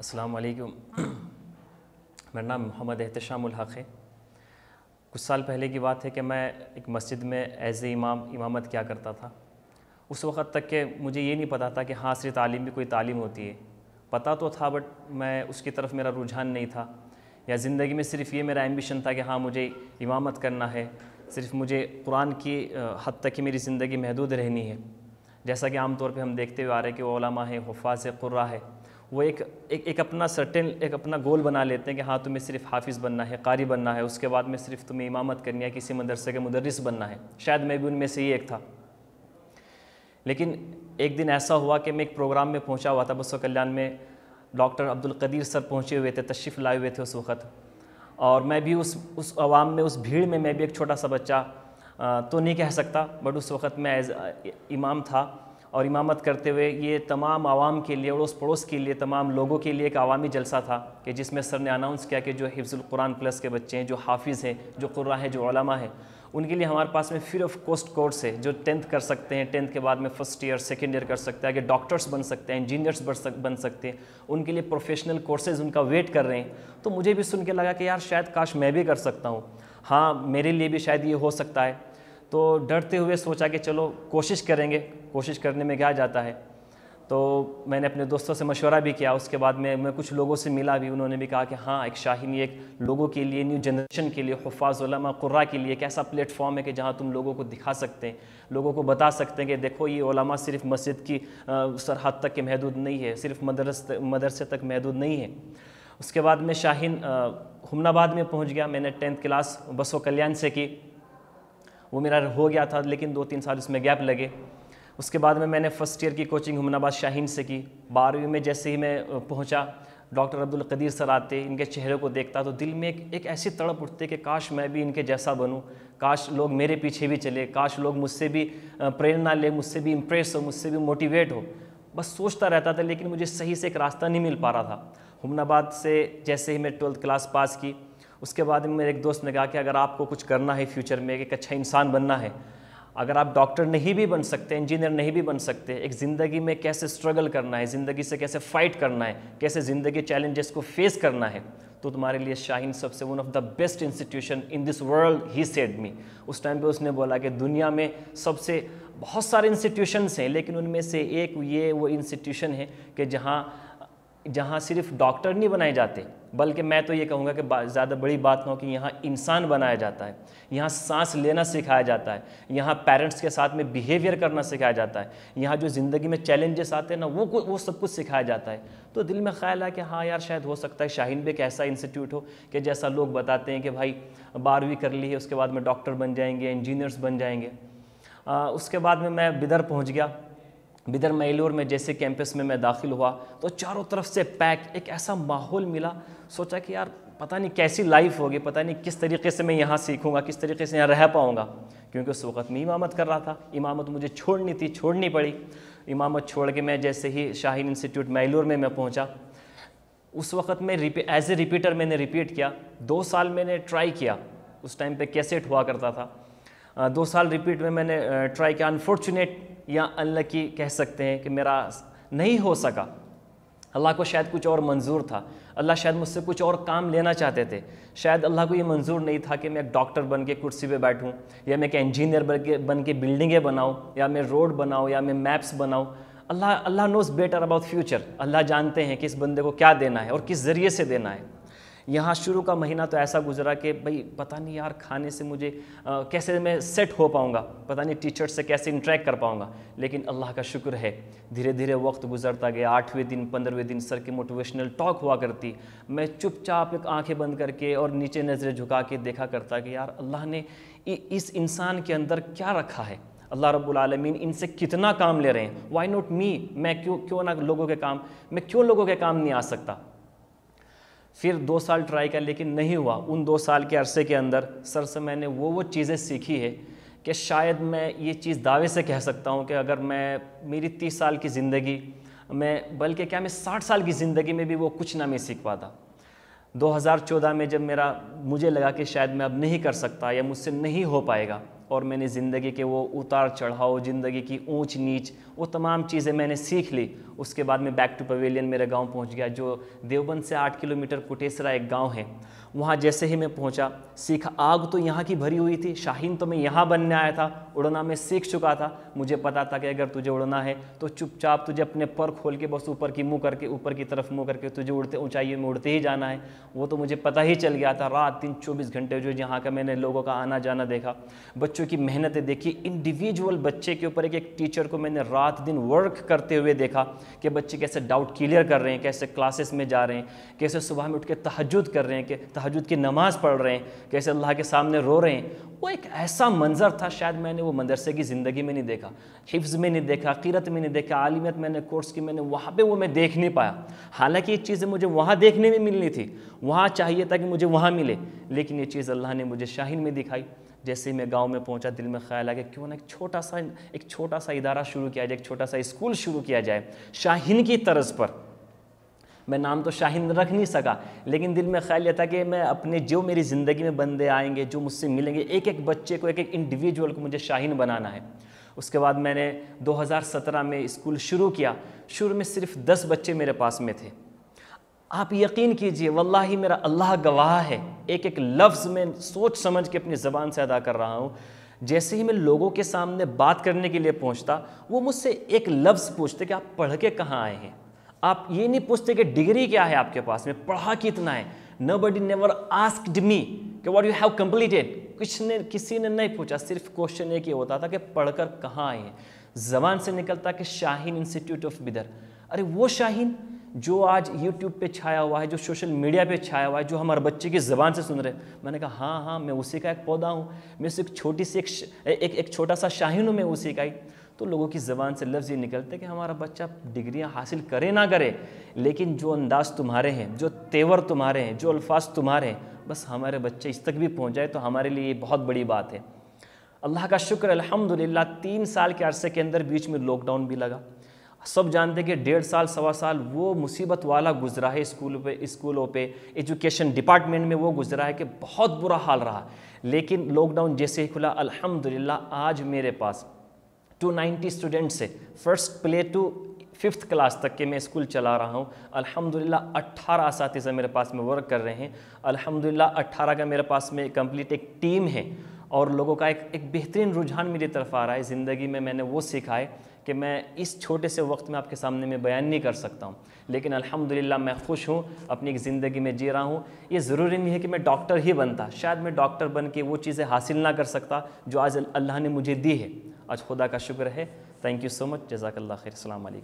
अस्सलाम वालेकुम मेरा नाम मोहम्मद एहतशामुल हक़ है कुछ साल पहले की बात है कि मैं एक मस्जिद में एज़ इमाम इमामत क्या करता था उस वक़्त तक के मुझे ये नहीं पता था कि हाँ सिर्फ तालीम भी कोई तालीम होती है पता तो था बट मैं उसकी तरफ मेरा रुझान नहीं था या ज़िंदगी में सिर्फ ये मेरा एम्बिशन था कि हाँ मुझे इमामत करना है सिर्फ मुझे कुरान की हद तक ही मेरी ज़िंदगी महदूद रहनी है जैसा कि आमतौर पर हम देखते हुए आ रहे हैं कि ओलमा है हफाज है कुर्रा है वो एक एक एक अपना सर्टेन एक अपना गोल बना लेते हैं कि हाँ तुम्हें सिर्फ हाफिज़ बनना है कारी बनना है उसके बाद में सिर्फ तुम्हें इमामत करनी है किसी मदरसे के मदरस बनना है शायद मैं भी उनमें से ही एक था लेकिन एक दिन ऐसा हुआ कि मैं एक प्रोग्राम में पहुँचा हुआ था बसो कल्याण में डॉक्टर अब्दुल कदीर सर पहुँचे हुए थे तशरीफ़ लाए हुए थे उस वक्त और मैं भी उस उस आवाम में उस भीड़ में मैं भी एक छोटा सा बच्चा तो नहीं कह सकता बट उस वक्त मैं एज इमाम था और इमामत करते हुए ये तमाम आवाम के लिए अड़ोस पड़ोस के लिए तमाम लोगों के लिए एक आवामी जलसा था कि जिसमें सर ने अनाउंस किया कि जो हिफ्ज़ुल कुरान प्लस के बच्चे हैं जो हाफिज़ हैं जो कुर्रा हैं जो ओलमा हैं उनके लिए हमारे पास में फ्री ऑफ कॉस्ट कोर्स है जो टेंथ कर सकते हैं टेंथ के बाद में फर्स्ट ईयर सेकेंड ईयर कर सकते हैं आगे डॉक्टर्स बन सकते हैं इंजीनियर्स बन सक बन सकते हैं उनके लिए प्रोफेशनल कोर्सेज़ उनका वेट कर रहे हैं तो मुझे भी सुन के लगा कि यार शायद काश मैं भी कर सकता हूँ हाँ मेरे लिए भी शायद ये हो सकता है तो डरते हुए सोचा कि चलो कोशिश करेंगे कोशिश करने में क्या जाता है तो मैंने अपने दोस्तों से मशवरा भी किया उसके बाद में मैं कुछ लोगों से मिला भी उन्होंने भी कहा कि हाँ एक शाहिनी एक लोगों के लिए न्यू जनरेशन के लिए हफाजुलमा कुर्रा के लिए एक ऐसा प्लेटफॉर्म है कि जहाँ तुम लोगों को दिखा सकते हैं लोगों को बता सकते हैं कि देखो ये ओलमा सिर्फ मस्जिद की सरहद तक के महदूद नहीं है सिर्फ मदरस मदरसे तक महदूद नहीं है उसके बाद में शाहीन हमनाबाद में पहुँच गया मैंने टेंथ क्लास बसो कल्याण से की वो मेरा हो गया था लेकिन दो तीन साल उसमें गैप लगे उसके बाद में मैंने फ़र्स्ट ईयर की कोचिंग हमनाबाद शाहीन से की बारहवीं में जैसे ही मैं पहुंचा डॉक्टर अब्दुल कदीर सर आते इनके चेहरे को देखता तो दिल में एक, एक ऐसी तड़प उठती कि काश मैं भी इनके जैसा बनूं काश लोग मेरे पीछे भी चले काश लोग मुझसे भी प्रेरणा ले मुझसे भी इम्प्रेस हो मुझसे भी मोटिवेट हो बस सोचता रहता था लेकिन मुझे सही से एक रास्ता नहीं मिल पा रहा था हमनाबाद से जैसे ही मैं ट्वेल्थ क्लास पास की उसके बाद में मेरे एक दोस्त ने कहा कि अगर आपको कुछ करना है फ्यूचर में एक अच्छा इंसान बनना है अगर आप डॉक्टर नहीं भी बन सकते इंजीनियर नहीं भी बन सकते एक ज़िंदगी में कैसे स्ट्रगल करना है ज़िंदगी से कैसे फ़ाइट करना है कैसे ज़िंदगी चैलेंजेस को फेस करना है तो तुम्हारे लिए शाहीन सबसे one of the best institution in this world he said me उस टाइम पे उसने बोला कि दुनिया में सबसे बहुत सारे इंस्टीट्यूशंस हैं लेकिन उनमें से एक ये वो इंस्टीट्यूशन है कि जहाँ जहाँ सिर्फ डॉक्टर नहीं बनाए जाते बल्कि मैं तो ये कहूँगा कि ज़्यादा बड़ी बात ना हो कि यहाँ इंसान बनाया जाता है यहाँ सांस लेना सिखाया जाता है यहाँ पेरेंट्स के साथ में बिहेवियर करना सिखाया जाता है यहाँ जो ज़िंदगी में चैलेंजेस आते हैं ना वो वो सब कुछ सिखाया जाता है तो दिल में ख्याल आया कि हाँ यार शायद हो सकता है शाहीन भी एक ऐसा इंस्टीट्यूट हो कि जैसा लोग बताते हैं कि भाई बारहवीं कर ली है उसके बाद में डॉक्टर बन जाएंगे इंजीनियर्स बन जाएंगे उसके बाद में मैं बिदर पहुँच गया बिदर मैलोर में जैसे कैंपस में मैं दाखिल हुआ तो चारों तरफ से पैक एक ऐसा माहौल मिला सोचा कि यार पता नहीं कैसी लाइफ होगी पता नहीं किस तरीके से मैं यहाँ सीखूँगा किस तरीके से यहाँ रह पाऊँगा क्योंकि उस वक़्त मैं इमामत कर रहा था इमामत मुझे छोड़नी थी छोड़नी पड़ी इमामत छोड़ के मैं जैसे ही शाहीन इंस्टीट्यूट मैलूर में मैं पहुँचा उस वक़्त मैं एज ए रिपीटर मैंने रिपीट किया दो साल मैंने ट्राई किया उस टाइम पर कैसेट हुआ करता था दो साल रिपीट में मैंने ट्राई किया अनफॉर्चुनेट या अनलकी कह सकते हैं कि मेरा नहीं हो सका अल्लाह को शायद कुछ और मंजूर था अल्लाह शायद मुझसे कुछ और काम लेना चाहते थे शायद अल्लाह को ये मंजूर नहीं था कि मैं एक डॉक्टर बन के कुर्सी पर बैठूँ या मैं एक इंजीनियर बन के बन के बिल्डिंगें बनाऊँ या मैं रोड बनाऊँ या मैं मैप्स बनाऊँ अल्लाह अल्लाह नोज़ बेटर अबाउट फ्यूचर अल्लाह जानते हैं कि इस बंदे को क्या देना है और किस ज़रिए से देना है यहाँ शुरू का महीना तो ऐसा गुजरा कि भाई पता नहीं यार खाने से मुझे आ, कैसे मैं सेट हो पाऊँगा पता नहीं टीचर से कैसे इंट्रैक्ट कर पाऊँगा लेकिन अल्लाह का शुक्र है धीरे धीरे वक्त गुजरता गया आठवें दिन पंद्रहवें दिन सर की मोटिवेशनल टॉक हुआ करती मैं चुपचाप एक आँखें बंद करके और नीचे नज़रें झुका के देखा करता कि यार अल्लाह ने इस इंसान के अंदर क्या रखा है अल्लाह रब्बुल आलमीन इनसे कितना काम ले रहे हैं वाई नॉट मी मैं क्यों क्यों ना लोगों के काम मैं क्यों लोगों के काम नहीं आ सकता फिर दो साल ट्राई कर लेकिन नहीं हुआ उन दो साल के अरसे के अंदर सर से मैंने वो वो चीज़ें सीखी है कि शायद मैं ये चीज़ दावे से कह सकता हूँ कि अगर मैं मेरी तीस साल की ज़िंदगी मैं बल्कि क्या मैं साठ साल की ज़िंदगी में भी वो कुछ ना मैं सीख पाता 2014 में जब मेरा मुझे लगा कि शायद मैं अब नहीं कर सकता या मुझसे नहीं हो पाएगा और मैंने ज़िंदगी के वो उतार चढ़ाव ज़िंदगी की ऊंच नीच वो तमाम चीज़ें मैंने सीख ली उसके बाद मैं बैक टू पवेलियन मेरा गांव पहुंच गया जो देवबंद से आठ किलोमीटर कुटेसरा एक गांव है वहाँ जैसे ही मैं पहुँचा सिख आग तो यहाँ की भरी हुई थी शाहीन तो मैं यहाँ बनने आया था उड़ना मैं सीख चुका था मुझे पता था कि अगर तुझे उड़ना है तो चुपचाप तुझे अपने पर खोल के बस ऊपर की मुँह करके ऊपर की तरफ मुँह करके तुझे उड़ते ऊँचाइयों में उड़ते ही जाना है वो तो मुझे पता ही चल गया था रात दिन चौबीस घंटे जो यहाँ का मैंने लोगों का आना जाना देखा बच्चों की मेहनतें देखी इंडिविजुअल बच्चे के ऊपर एक एक टीचर को मैंने रात दिन वर्क करते हुए देखा कि बच्चे कैसे डाउट क्लियर कर रहे हैं कैसे क्लासेस में जा रहे हैं कैसे सुबह में उठ के तहजद कर रहे हैं कि तहजद की नमाज़ पढ़ रहे हैं कैसे अल्लाह के सामने रो रहे हैं वो एक ऐसा मंज़र था शायद मैंने वो मदरसे की ज़िंदगी में नहीं देखा हिफ्ज़ में नहीं देखा कीरत में नहीं देखा आलिमियत मैंने कोर्स की मैंने वहाँ पे वो मैं देख नहीं पाया हालांकि ये चीज़ें मुझे वहाँ देखने में मिलनी थी वहाँ चाहिए था कि मुझे वहाँ मिले लेकिन ये चीज़ अल्लाह ने मुझे शाहीन में दिखाई जैसे ही मैं गांव में पहुंचा दिल में ख्याल आ गया क्यों ना एक छोटा सा एक छोटा सा इदारा शुरू किया जाए एक छोटा सा स्कूल शुरू किया जाए शाहिन की तर्ज पर मैं नाम तो शाहिन रख नहीं सका लेकिन दिल में ख्याल यह था कि मैं अपने जो मेरी ज़िंदगी में बंदे आएंगे जो मुझसे मिलेंगे एक एक बच्चे को एक एक इंडिविजुअल को मुझे शाहिन बनाना है उसके बाद मैंने 2017 में स्कूल शुरू किया शुरू में सिर्फ दस बच्चे मेरे पास में थे आप यकीन कीजिए ही मेरा अल्लाह गवाह है एक एक लफ्ज़ में सोच समझ के अपनी ज़बान से अदा कर रहा हूँ जैसे ही मैं लोगों के सामने बात करने के लिए पहुँचता वो मुझसे एक लफ्ज़ पूछते कि आप पढ़ के कहाँ आए हैं आप ये नहीं पूछते कि डिग्री क्या है आपके पास में पढ़ा कितना है nobody never asked me कि वॉट यू हैव कम्प्लीटेड कुछ ने किसी ने नहीं पूछा सिर्फ क्वेश्चन एक ही होता था कि पढ़कर कहाँ आए हैं जबान से निकलता कि शाहीन इंस्टीट्यूट ऑफ बिदर अरे वो शाहीन जो आज यूट्यूब पे छाया हुआ है जो सोशल मीडिया पे छाया हुआ है जो हमारे बच्चे की ज़बान से सुन रहे हैं मैंने कहा हाँ हाँ मैं उसी का एक पौधा हूँ मैं उसे एक छोटी सी एक एक, एक छोटा सा शाहीन हूँ मैं उसी का ही तो लोगों की ज़बान से लफ्ज़ ये निकलते कि हमारा बच्चा डिग्रियां हासिल करे ना करे लेकिन जो अंदाज तुम्हारे हैं जो तेवर तुम्हारे हैं जो अल्फाज तुम्हारे हैं बस हमारे बच्चे इस तक भी पहुँच जाए तो हमारे लिए ये बहुत बड़ी बात है अल्लाह का शुक्र अलहमदिल्ला तीन साल के अरसे के अंदर बीच में लॉकडाउन भी लगा सब जानते कि डेढ़ साल सवा साल वो मुसीबत वाला गुजरा है स्कूल पे स्कूलों पे एजुकेशन डिपार्टमेंट में वो गुजरा है कि बहुत बुरा हाल रहा लेकिन लॉकडाउन जैसे ही खुला अल्हम्दुलिल्लाह आज मेरे पास टू नाइन्टी स्टूडेंट्स से first play to fifth class तक के मैं स्कूल चला रहा हूँ अल्हम्दुलिल्लाह 18 से मेरे पास में वर्क कर रहे हैं अल्हम्दुलिल्लाह 18 का मेरे पास में कंप्लीट एक टीम है और लोगों का एक एक बेहतरीन रुझान मेरी तरफ आ रहा है ज़िंदगी में मैंने वो सीखा है कि मैं इस छोटे से वक्त में आपके सामने में बयान नहीं कर सकता हूँ लेकिन अल्हम्दुलिल्लाह मैं खुश हूँ अपनी एक ज़िंदगी में जी रहा हूँ ये ज़रूरी नहीं है कि मैं डॉक्टर ही बनता शायद मैं डॉक्टर बन के वो चीज़ें हासिल ना कर सकता जो आज अल्लाह ने मुझे दी है आज खुदा का शुक्र है थैंक यू सो मच जजाकल्ला खैर अल्लाम